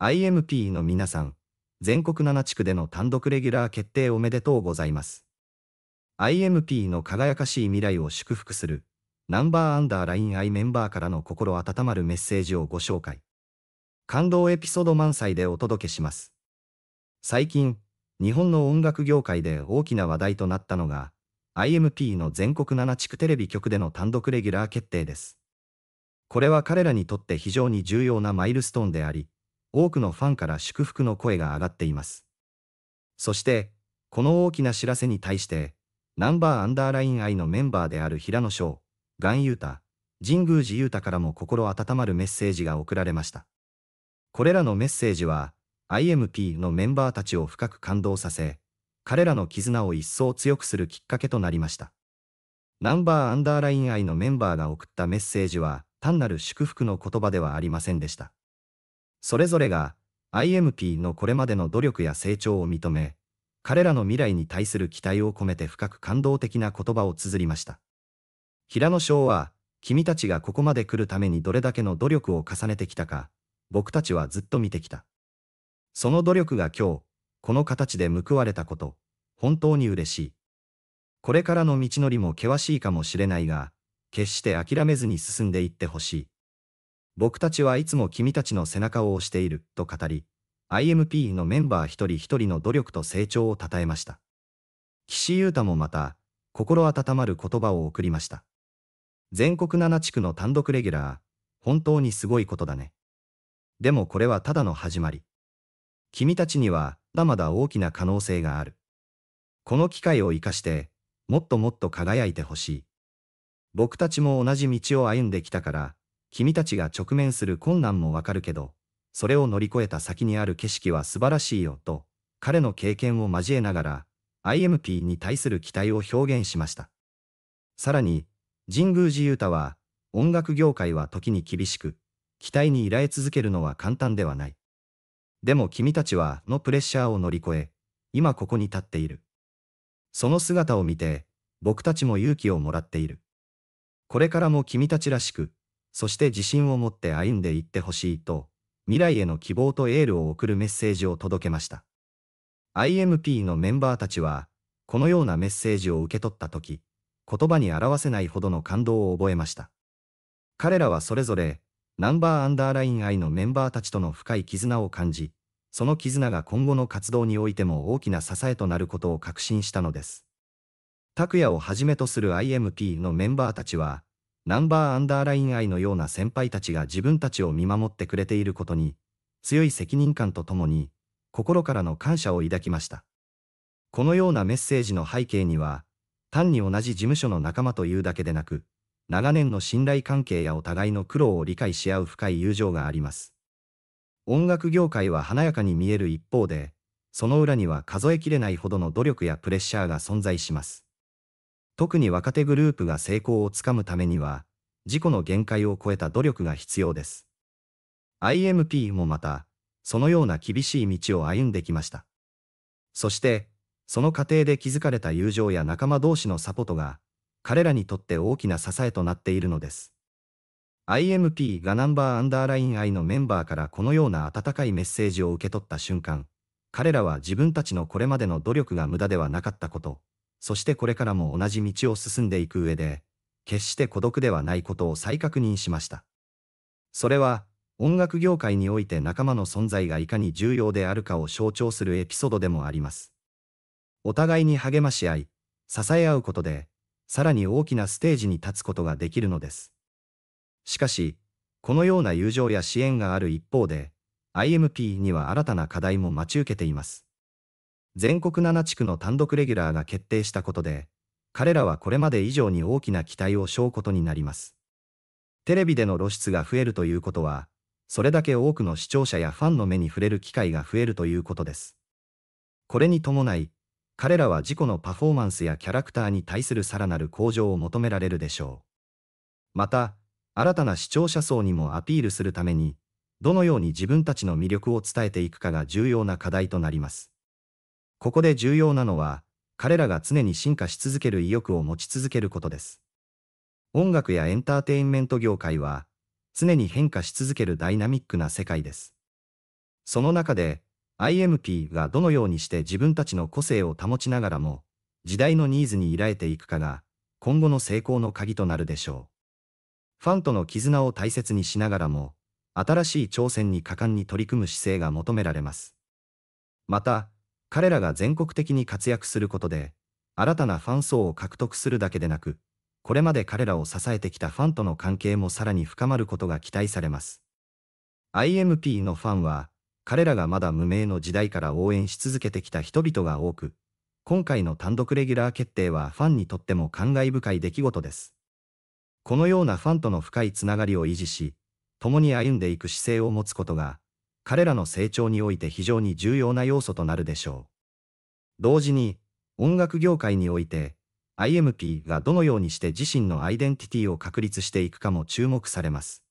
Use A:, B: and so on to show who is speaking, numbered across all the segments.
A: IMP の皆さん、全国7地区での単独レギュラー決定おめでとうございます。IMP の輝かしい未来を祝福する、ナンバーアンダーラインアイメンバーからの心温まるメッセージをご紹介。感動エピソード満載でお届けします。最近、日本の音楽業界で大きな話題となったのが、IMP の全国7地区テレビ局での単独レギュラー決定です。これは彼らにとって非常に重要なマイルストーンであり、多くのファンから祝福の声が上がっています。そして、この大きな知らせに対して、ナンバーアンダーライン愛のメンバーである平野翔、岩優太、神宮寺勇太からも心温まるメッセージが送られました。これらのメッセージは、IMP のメンバーたちを深く感動させ、彼らの絆を一層強くするきっかけとなりました。ナンバーアンダーライン愛のメンバーが送ったメッセージは、単なる祝福の言葉ではありませんでした。それぞれが IMP のこれまでの努力や成長を認め、彼らの未来に対する期待を込めて深く感動的な言葉を綴りました。平野翔は、君たちがここまで来るためにどれだけの努力を重ねてきたか、僕たちはずっと見てきた。その努力が今日、この形で報われたこと、本当に嬉しい。これからの道のりも険しいかもしれないが、決して諦めずに進んでいってほしい。僕たちはいつも君たちの背中を押している、と語り、IMP のメンバー一人一人の努力と成長を称えました。岸優太もまた、心温まる言葉を送りました。全国7地区の単独レギュラー、本当にすごいことだね。でもこれはただの始まり。君たちには、まだまだ大きな可能性がある。この機会を生かして、もっともっと輝いてほしい。僕たちも同じ道を歩んできたから、君たちが直面する困難もわかるけど、それを乗り越えた先にある景色は素晴らしいよと、彼の経験を交えながら、IMP に対する期待を表現しました。さらに、神宮寺勇太は、音楽業界は時に厳しく、期待に依頼続けるのは簡単ではない。でも君たちは、のプレッシャーを乗り越え、今ここに立っている。その姿を見て、僕たちも勇気をもらっている。これからも君たちらしく、そして自信を持って歩んでいってほしいと、未来への希望とエールを送るメッセージを届けました。IMP のメンバーたちは、このようなメッセージを受け取ったとき、言葉に表せないほどの感動を覚えました。彼らはそれぞれ、ナンバーアンダーライン愛のメンバーたちとの深い絆を感じ、その絆が今後の活動においても大きな支えとなることを確信したのです。拓也をはじめとする IMP のメンバーたちは、ナンバーアンダーライン愛のような先輩たちが自分たちを見守ってくれていることに、強い責任感とともに、心からの感謝を抱きました。このようなメッセージの背景には、単に同じ事務所の仲間というだけでなく、長年の信頼関係やお互いの苦労を理解し合う深い友情があります。音楽業界は華やかに見える一方で、その裏には数えきれないほどの努力やプレッシャーが存在します。特に若手グループが成功をつかむためには、自己の限界を超えた努力が必要です。IMP もまた、そのような厳しい道を歩んできました。そして、その過程で築かれた友情や仲間同士のサポートが、彼らにとって大きな支えとなっているのです。IMP がナンバーアンダーライン I のメンバーからこのような温かいメッセージを受け取った瞬間、彼らは自分たちのこれまでの努力が無駄ではなかったこと、そしてこれからも同じ道を進んでいく上で、決して孤独ではないことを再確認しました。それは、音楽業界において仲間の存在がいかに重要であるかを象徴するエピソードでもあります。お互いに励まし合い、支え合うことで、さらに大きなステージに立つことができるのです。しかし、このような友情や支援がある一方で、IMP には新たな課題も待ち受けています。全国7地区の単独レギュラーが決定したことで、彼らはこれまで以上に大きな期待を背負うことになります。テレビでの露出が増えるということは、それだけ多くの視聴者やファンの目に触れる機会が増えるということです。これに伴い、彼らは自己のパフォーマンスやキャラクターに対するさらなる向上を求められるでしょう。また、新たな視聴者層にもアピールするために、どのように自分たちの魅力を伝えていくかが重要な課題となります。ここで重要なのは、彼らが常に進化し続ける意欲を持ち続けることです。音楽やエンターテインメント業界は、常に変化し続けるダイナミックな世界です。その中で、IMP がどのようにして自分たちの個性を保ちながらも、時代のニーズに依頼ていくかが、今後の成功の鍵となるでしょう。ファンとの絆を大切にしながらも、新しい挑戦に果敢に取り組む姿勢が求められます。また、彼らが全国的に活躍することで、新たなファン層を獲得するだけでなく、これまで彼らを支えてきたファンとの関係もさらに深まることが期待されます。IMP のファンは、彼らがまだ無名の時代から応援し続けてきた人々が多く、今回の単独レギュラー決定はファンにとっても感慨深い出来事です。このようなファンとの深いつながりを維持し、共に歩んでいく姿勢を持つことが、彼らの成長において非常に重要な要素となるでしょう。同時に、音楽業界において、IMP がどのようにして自身のアイデンティティを確立していくかも注目されます。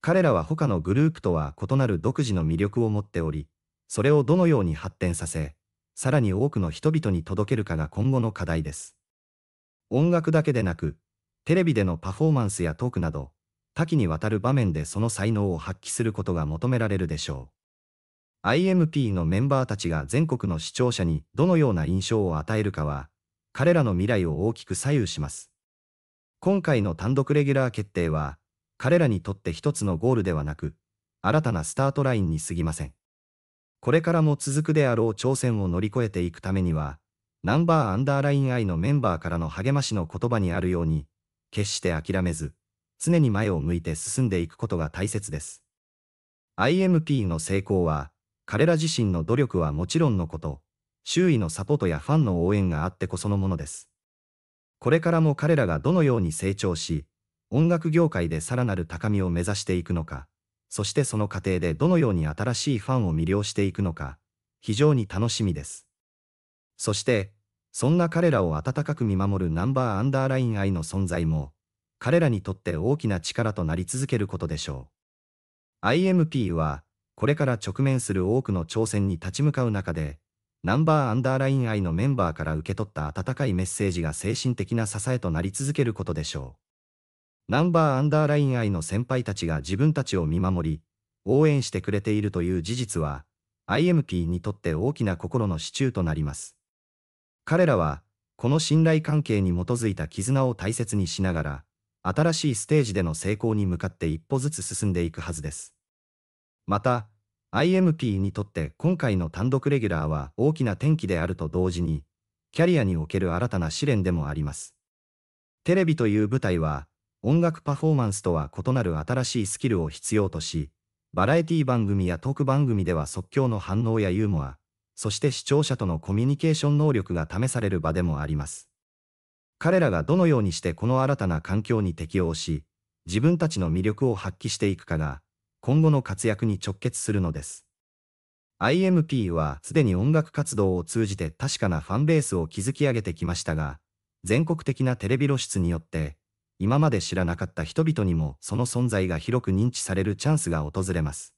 A: 彼らは他のグループとは異なる独自の魅力を持っており、それをどのように発展させ、さらに多くの人々に届けるかが今後の課題です。音楽だけでなく、テレビでのパフォーマンスやトークなど、多岐にわたる場面でその才能を発揮することが求められるでしょう。IMP のメンバーたちが全国の視聴者にどのような印象を与えるかは、彼らの未来を大きく左右します。今回の単独レギュラー決定は、彼らにとって一つのゴールではなく、新たなスタートラインに過ぎません。これからも続くであろう挑戦を乗り越えていくためには、ナンバーアンダーライン I のメンバーからの励ましの言葉にあるように、決して諦めず、常に前を向いて進んでいくことが大切です。IMP の成功は、彼ら自身の努力はもちろんのこと、周囲のサポートやファンの応援があってこそのものです。これからも彼らがどのように成長し、音楽業界でさらなる高みを目指していくのか、そしてその過程でどのように新しいファンを魅了していくのか、非常に楽しみです。そして、そんな彼らを温かく見守るナンバーアンダーライン愛の存在も、彼らにとって大きな力となり続けることでしょう。IMP は、これから直面する多くの挑戦に立ち向かう中で、ナンバーアンダーライン愛のメンバーから受け取った温かいメッセージが精神的な支えとなり続けることでしょう。ナンバーアンダーライン愛の先輩たちが自分たちを見守り、応援してくれているという事実は、IMP にとって大きな心の支柱となります。彼らは、この信頼関係に基づいた絆を大切にしながら、新しいステージでの成功に向かって一歩ずつ進んでいくはずです。また、IMP にとって今回の単独レギュラーは大きな転機であると同時に、キャリアにおける新たな試練でもあります。テレビという舞台は、音楽パフォーマンスとは異なる新しいスキルを必要とし、バラエティ番組やトーク番組では即興の反応やユーモア、そして視聴者とのコミュニケーション能力が試される場でもあります。彼らがどのようにしてこの新たな環境に適応し、自分たちの魅力を発揮していくかが、今後の活躍に直結するのです。IMP はすでに音楽活動を通じて確かなファンベースを築き上げてきましたが、全国的なテレビ露出によって、今まで知らなかった人々にもその存在が広く認知されるチャンスが訪れます。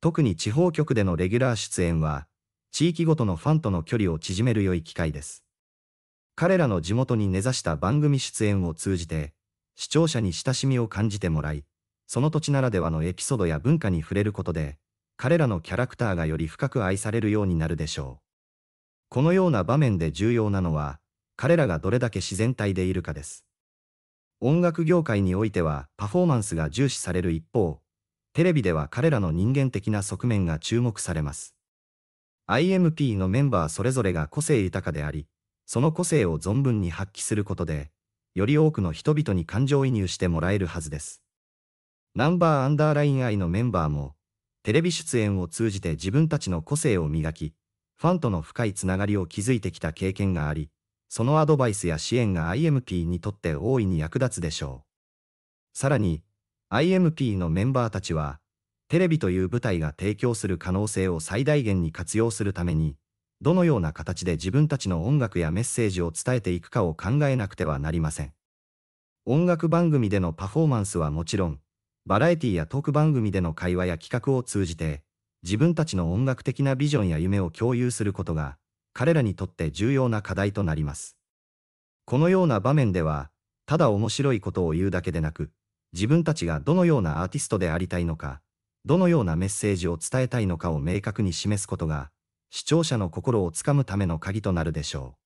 A: 特に地方局でのレギュラー出演は、地域ごとのファンとの距離を縮める良い機会です。彼らの地元に根ざした番組出演を通じて、視聴者に親しみを感じてもらい、その土地ならではのエピソードや文化に触れることで、彼らのキャラクターがより深く愛されるようになるでしょう。このような場面で重要なのは、彼らがどれだけ自然体でいるかです。音楽業界においてはパフォーマンスが重視される一方、テレビでは彼らの人間的な側面が注目されます。IMP のメンバーそれぞれが個性豊かであり、その個性を存分に発揮することで、より多くの人々に感情移入してもらえるはずです。ナンバーアンダーラインイのメンバーも、テレビ出演を通じて自分たちの個性を磨き、ファンとの深いつながりを築いてきた経験があり、そのアドバイスや支援が IMP にとって大いに役立つでしょう。さらに、IMP のメンバーたちは、テレビという舞台が提供する可能性を最大限に活用するために、どのような形で自分たちの音楽やメッセージを伝えていくかを考えなくてはなりません。音楽番組でのパフォーマンスはもちろん、バラエティやトーク番組での会話や企画を通じて、自分たちの音楽的なビジョンや夢を共有することが、彼らにとって重要な課題となります。このような場面では、ただ面白いことを言うだけでなく、自分たちがどのようなアーティストでありたいのか、どのようなメッセージを伝えたいのかを明確に示すことが、視聴者の心をつかむための鍵となるでしょ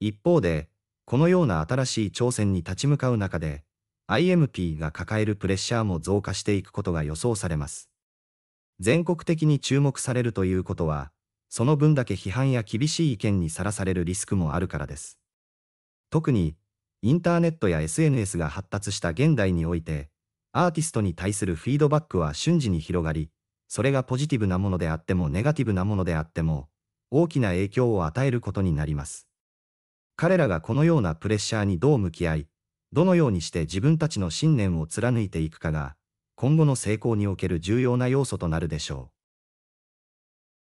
A: う。一方で、このような新しい挑戦に立ち向かう中で、IMP が抱えるプレッシャーも増加していくことが予想されます。全国的に注目されるということは、その分だけ批判や厳しい意見にさらされるリスクもあるからです。特に、インターネットや SNS が発達した現代において、アーティストに対するフィードバックは瞬時に広がり、それがポジティブなものであってもネガティブなものであっても、大きな影響を与えることになります。彼らがこのようなプレッシャーにどう向き合い、どのようにして自分たちの信念を貫いていくかが、今後の成功における重要な要素となるでしょう。